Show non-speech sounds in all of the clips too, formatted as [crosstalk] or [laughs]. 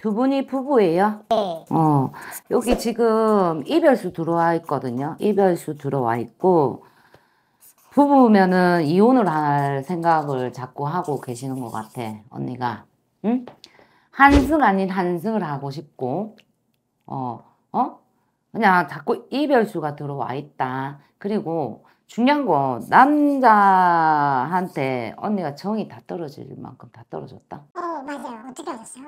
두 분이 부부예요? 네. 어, 여기 지금 이별수 들어와 있거든요. 이별수 들어와 있고, 부부면은 이혼을 할 생각을 자꾸 하고 계시는 것 같아, 언니가. 응? 한승 아닌 한승을 하고 싶고, 어, 어? 그냥 자꾸 이별수가 들어와 있다. 그리고 중요한 건 남자한테 언니가 정이 다 떨어질 만큼 다 떨어졌다. 어, 맞아요. 어떻게 하셨어요?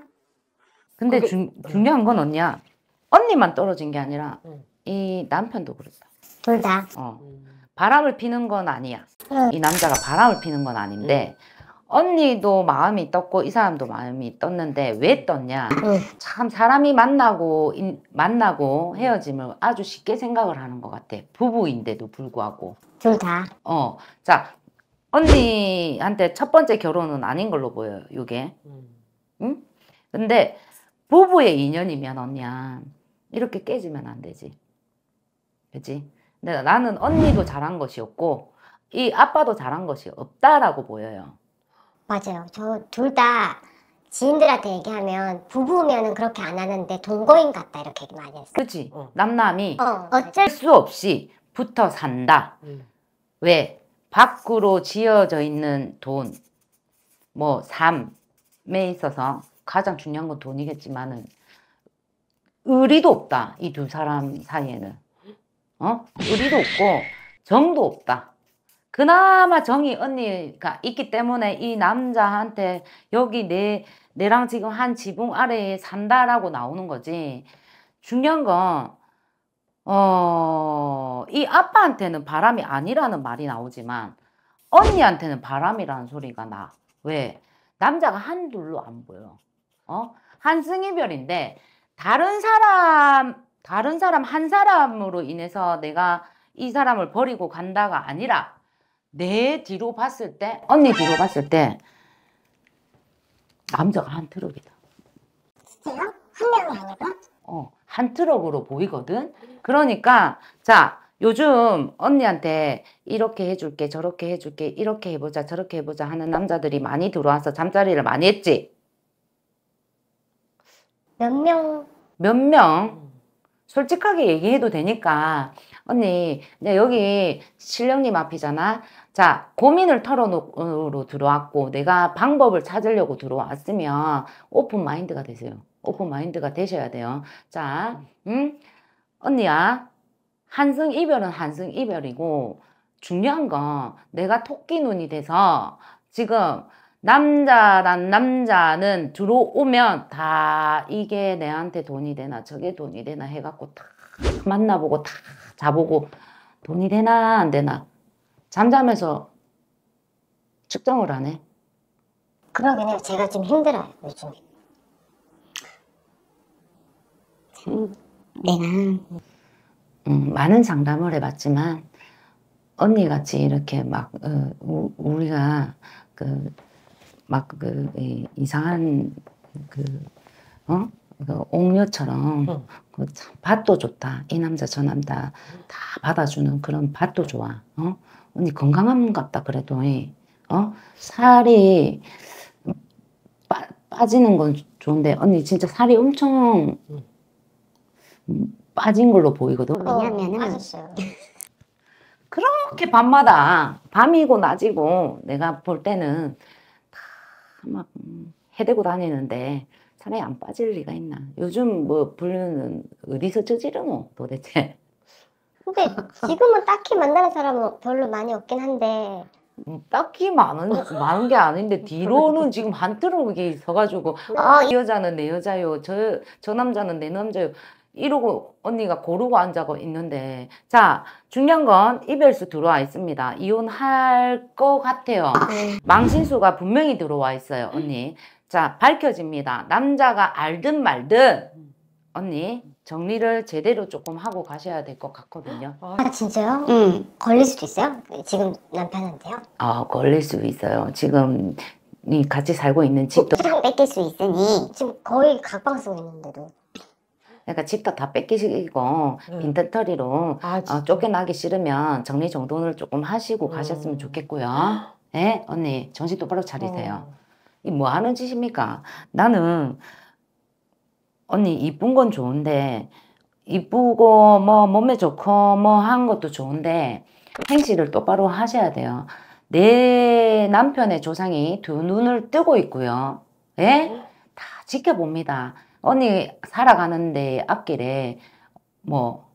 근데 그게... 중, 음. 중요한 건 언니야. 언니만 떨어진 게 아니라 응. 음. 이 남편도 그랬다. 둘 다. 어. 음. 바람을 피는 건 아니야. 응. 이 남자가 바람을 피는 건 아닌데 언니도 마음이 떴고 이 사람도 마음이 떴는데 왜 떴냐 응. 참 사람이 만나고 인, 만나고 헤어짐을 아주 쉽게 생각을 하는 것 같아 부부인데도 불구하고 둘다어자 언니한테 첫 번째 결혼은 아닌 걸로 보여요 요게 응 근데 부부의 인연이면 언니야 이렇게 깨지면 안 되지 그지 근데 나는 언니도 잘한 것이 없고 이 아빠도 잘한 것이 없다라고 보여요 맞아요 저 둘 다 지인들한테 얘기하면 부부면은 그렇게 안 하는데 동거인 같다 이렇게 얘기 많이 했어 그치 어. 남남이 어, 어쩔 수 없이 붙어 산다 음. 왜? 밖으로 지어져 있는 돈, 뭐 삶에 있어서 가장 중요한 건 돈이겠지만은 의리도 없다. 이 두 사람 사이에는. 어? 의리도 없고 정도 없다. 그나마 정이 언니가 있기 때문에 이 남자한테 여기 내, 내랑 지금 한 지붕 아래에 산다라고 나오는 거지. 중요한 건, 어, 이 아빠한테는 바람이 아니라는 말이 나오지만, 언니한테는 바람이라는 소리가 나. 왜? 남자가 한둘로 안 보여. 어? 한승이별인데 다른 사람 다른 사람 한 사람으로 인해서 내가 이 사람을 버리고 간다가 아니라 내 뒤로 봤을 때 언니 뒤로 봤을 때 남자가 한 트럭이다. 한 명이 아니고? 어, 한 트럭으로 보이거든. 그러니까 자 요즘 언니한테 이렇게 해줄게 저렇게 해줄게 이렇게 해보자 저렇게 해보자 하는 남자들이 많이 들어와서 잠자리를 많이 했지. 몇 명? 몇 명? 솔직하게 얘기해도 되니까 언니 여기 실령님 앞이잖아 자 고민을 털어놓으러 들어왔고 내가 방법을 찾으려고 들어왔으면 오픈 마인드가 되세요 오픈 마인드가 되셔야 돼요 자 응? 음? 언니야 한승 이별은 한승 이별이고 중요한 건 내가 토끼 눈이 돼서 지금 남자란 남자는 들어오면 다 이게 내한테 돈이 되나 저게 돈이 되나 해갖고 다 만나보고 다 자보고 돈이 되나 안 되나 잠자면서 측정을 하네 그러긴 해요. 제가 좀 힘들어요, 요즘에. 참, 음, 내가 음, 많은 상담을 해봤지만 언니같이 이렇게 막 어, 우리가 그 막그 예, 이상한 그 어? 그 옥녀처럼 응. 그 밭도 좋다. 이 남자 저 남자 다 받아주는 그런 밭도 좋아. 어? 언니 건강함 같다 그래도 예. 어? 살이 빠, 빠지는 건 좋은데 언니 진짜 살이 엄청 응. 빠진 걸로 보이거든. 왜냐면은 어, 그렇게 밤마다 밤이고 낮이고 내가 볼 때는 막 음, 해대고 다니는데 사람이 안 빠질 리가 있나. 요즘 뭐 불륜은 어디서 저지르노 도대체. 근데 지금은 딱히 만나는 사람은 별로 많이 없긴 한데 음, 딱히 많은 많은 게 아닌데 뒤로는 [laughs] 지금 한 트럭이 서가지고 아, 이 여자는 내 여자요 저 저 남자는 내 남자요 이러고 언니가 고르고 앉아 있는데 자 중요한 건 이별수 들어와 있습니다 이혼할 것 같아요 네. 망신수가 분명히 들어와 있어요 언니 자 밝혀집니다 남자가 알든 말든 언니 정리를 제대로 조금 하고 가셔야 될 것 같거든요 아 진짜요? 응 걸릴 수도 있어요? 지금 남편한테요? 아 걸릴 수 있어요 지금 같이 살고 있는 집도 뭐 뺏길 수 있으니 지금 거의 각방 쓰고 있는데도 그러니까 집도 다 뺏기시고 네. 빈털터리로 아, 어, 쫓겨나기 싫으면 정리정돈을 조금 하시고 음. 가셨으면 좋겠고요. 네, [gasps] 언니 정신 똑바로 차리세요. 어. 이뭐 하는 짓입니까? 나는 언니 이쁜 건 좋은데 이쁘고 뭐 몸에 좋고 뭐한 것도 좋은데 행실을 똑바로 하셔야 돼요. 내 남편의 조상이 두 눈을 뜨고 있고요. 예? 어? 다 지켜봅니다. 언니 살아가는데 앞길에 뭐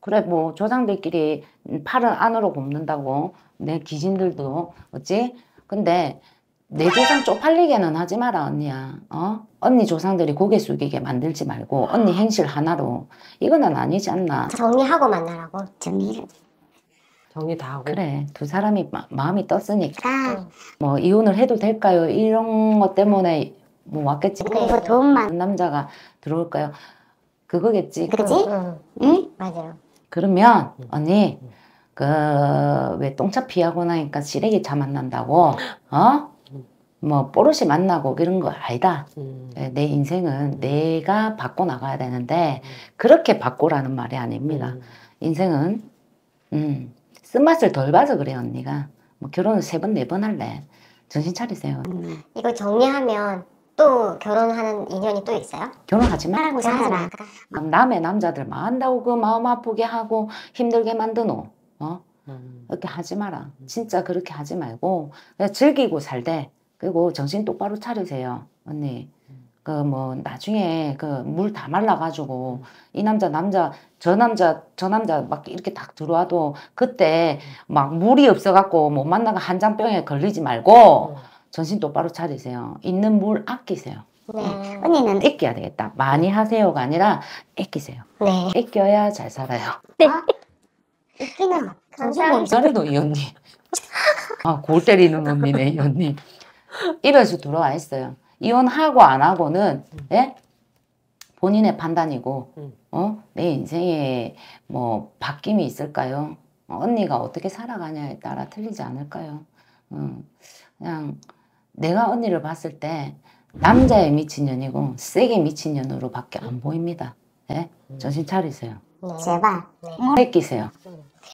그래 뭐 조상들끼리 팔은 안으로 굽는다고 내 귀신들도 어찌 근데 내 조상 쪽팔리게는 하지 마라 언니야 어 언니 조상들이 고개 숙이게 만들지 말고 언니 아. 행실 하나로 이거는 아니지 않나 정리하고 만나라고 정리를 정리 다 하고 그래 두 사람이 마, 음이 떴으니까 아. 뭐 이혼을 해도 될까요 이런 것 때문에 뭐 왔겠지. 그래서 돈만 남자가 들어올까요? 그거겠지. 그지? 응. 응? 맞아요. 그러면 언니 그 왜 똥차 피하고 나니까 시래기 차 만난다고 어? 뭐 뽀르시 만나고 이런 거 아니다. 예, 내 인생은 내가 바꿔 나가야 되는데 그렇게 바꾸라는 말이 아닙니다. 인생은 음, 쓴맛을 덜 봐서 그래 언니가 뭐결혼세번 네번 네 할래. 정신 차리세요. 이거 정리하면 또 결혼하는 인연이 또 있어요? 결혼하지 말라고 살아라. 막 남의 남자들 막다고 그 마음 아프게 하고 힘들게 만드노. 어? 음. 렇게 하지 마라. 음. 진짜 그렇게 하지 말고 그냥 즐기고 살되 그리고 정신 똑바로 차리세요, 언니. 음. 그뭐 나중에 그 물 다 말라가지고 음. 이 남자 남자 저 남자 저 남자 막 이렇게 딱 들어와도 그때 막 물이 없어갖고 못 만나가 한잔병에 걸리지 말고. 정신 똑바로 차리세요. 있는 물 아끼세요. 네. 언니는 네. 아껴야 되겠다. 많이 하세요가 아니라 아끼세요. 네. 아껴야 잘 살아요. 네. 아끼는 정신 못 차려도 이 언니. 아, 골 때리는 언니네, 이 언니. 이래서 들어와 있어요. 이혼하고 안 하고는, 예? 본인의 판단이고, 음. 어? 내 인생에 뭐, 바뀜이 있을까요? 어, 언니가 어떻게 살아가냐에 따라 틀리지 않을까요? 음, 그냥, 내가 언니를 봤을 때 남자의 미친년이고 세게 미친년으로 밖에 안 음. 보입니다. 네? 음. 정신 차리세요. 제발. 네. 끼세요. 음. 네.